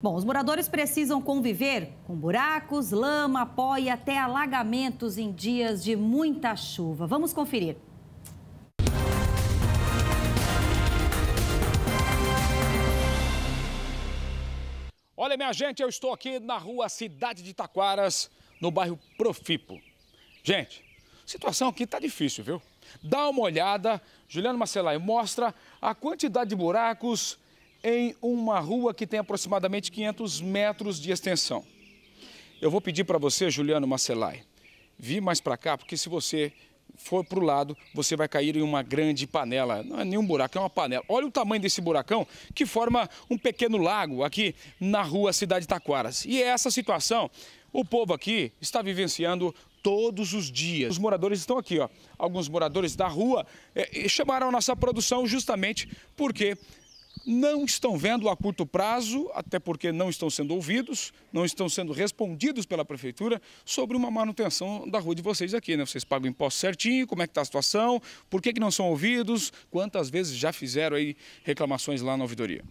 Bom, os moradores precisam conviver com buracos, lama, pó e até alagamentos em dias de muita chuva. Vamos conferir. Olha, minha gente, eu estou aqui na rua Cidade de Taquaras, no bairro Profipo. Gente, situação aqui está difícil, viu? Dá uma olhada, Juliano Marcelai mostra a quantidade de buracos, em uma rua que tem aproximadamente 500 metros de extensão. Eu vou pedir para você, Juliano Macelai, vir mais para cá, porque se você for para o lado, você vai cair em uma grande panela. Não é nenhum buraco, é uma panela. Olha o tamanho desse buracão que forma um pequeno lago aqui na rua Cidade Taquaras. E é essa situação o povo aqui está vivenciando todos os dias. Os moradores estão aqui, ó. Alguns moradores da rua é, chamaram a nossa produção justamente porque não estão vendo a curto prazo, até porque não estão sendo ouvidos, não estão sendo respondidos pela prefeitura sobre uma manutenção da rua de vocês aqui, né? Vocês pagam imposto certinho, como é que está a situação, por que, que não são ouvidos, quantas vezes já fizeram aí reclamações lá na ouvidoria?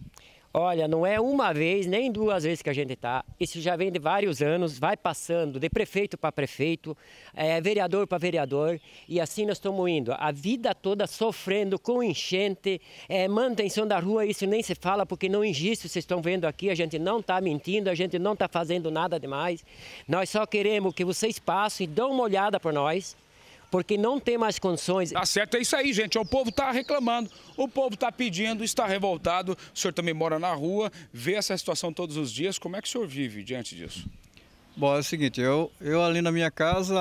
Olha, não é uma vez nem duas vezes que a gente está. Isso já vem de vários anos, vai passando de prefeito para prefeito, é, vereador para vereador, e assim nós estamos indo. A vida toda sofrendo com enchente, é, manutenção da rua, isso nem se fala porque não existe. Vocês estão vendo aqui, a gente não está mentindo, a gente não está fazendo nada demais. Nós só queremos que vocês passem e dão uma olhada para nós porque não tem mais condições. Tá certo, é isso aí, gente. O povo está reclamando, o povo está pedindo, está revoltado. O senhor também mora na rua, vê essa situação todos os dias. Como é que o senhor vive diante disso? Bom, é o seguinte, eu, eu ali na minha casa,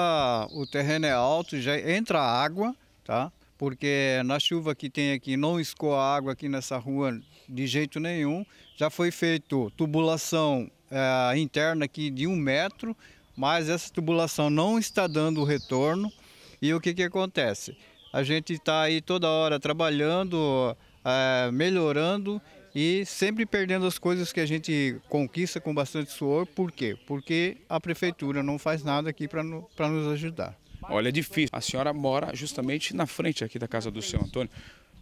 o terreno é alto, já entra água, tá? Porque na chuva que tem aqui não escoa água aqui nessa rua de jeito nenhum. Já foi feito tubulação é, interna aqui de um metro, mas essa tubulação não está dando retorno. E o que, que acontece? A gente está aí toda hora trabalhando, é, melhorando e sempre perdendo as coisas que a gente conquista com bastante suor. Por quê? Porque a prefeitura não faz nada aqui para no, nos ajudar. Olha, é difícil. A senhora mora justamente na frente aqui da casa do seu Antônio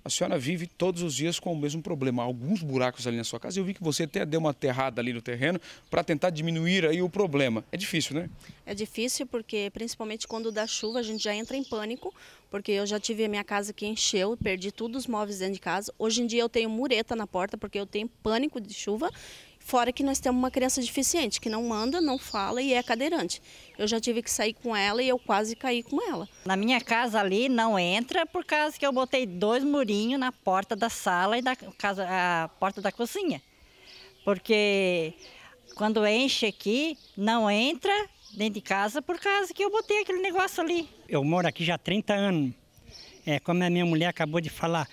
a senhora vive todos os dias com o mesmo problema, alguns buracos ali na sua casa. Eu vi que você até deu uma aterrada ali no terreno para tentar diminuir aí o problema. É difícil, né? É difícil porque principalmente quando dá chuva a gente já entra em pânico, porque eu já tive a minha casa que encheu, perdi todos os móveis dentro de casa. Hoje em dia eu tenho mureta na porta porque eu tenho pânico de chuva Fora que nós temos uma criança deficiente, que não anda, não fala e é cadeirante. Eu já tive que sair com ela e eu quase caí com ela. Na minha casa ali não entra por causa que eu botei dois murinhos na porta da sala e da casa, a porta da cozinha. Porque quando enche aqui, não entra dentro de casa por causa que eu botei aquele negócio ali. Eu moro aqui já há 30 anos. É, como a minha mulher acabou de falar,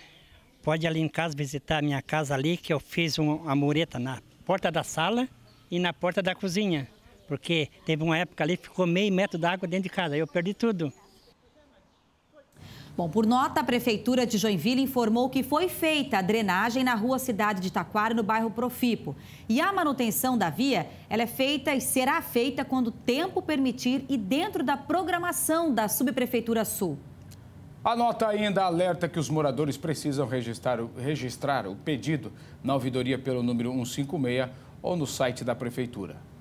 pode ir ali em casa visitar a minha casa ali, que eu fiz uma mureta na porta da sala e na porta da cozinha, porque teve uma época ali que ficou meio metro d'água dentro de casa, eu perdi tudo. Bom, por nota, a Prefeitura de Joinville informou que foi feita a drenagem na rua Cidade de Taquara, no bairro Profipo. E a manutenção da via, ela é feita e será feita quando o tempo permitir e dentro da programação da Subprefeitura Sul. A nota ainda alerta que os moradores precisam registrar, registrar o pedido na ouvidoria pelo número 156 ou no site da Prefeitura.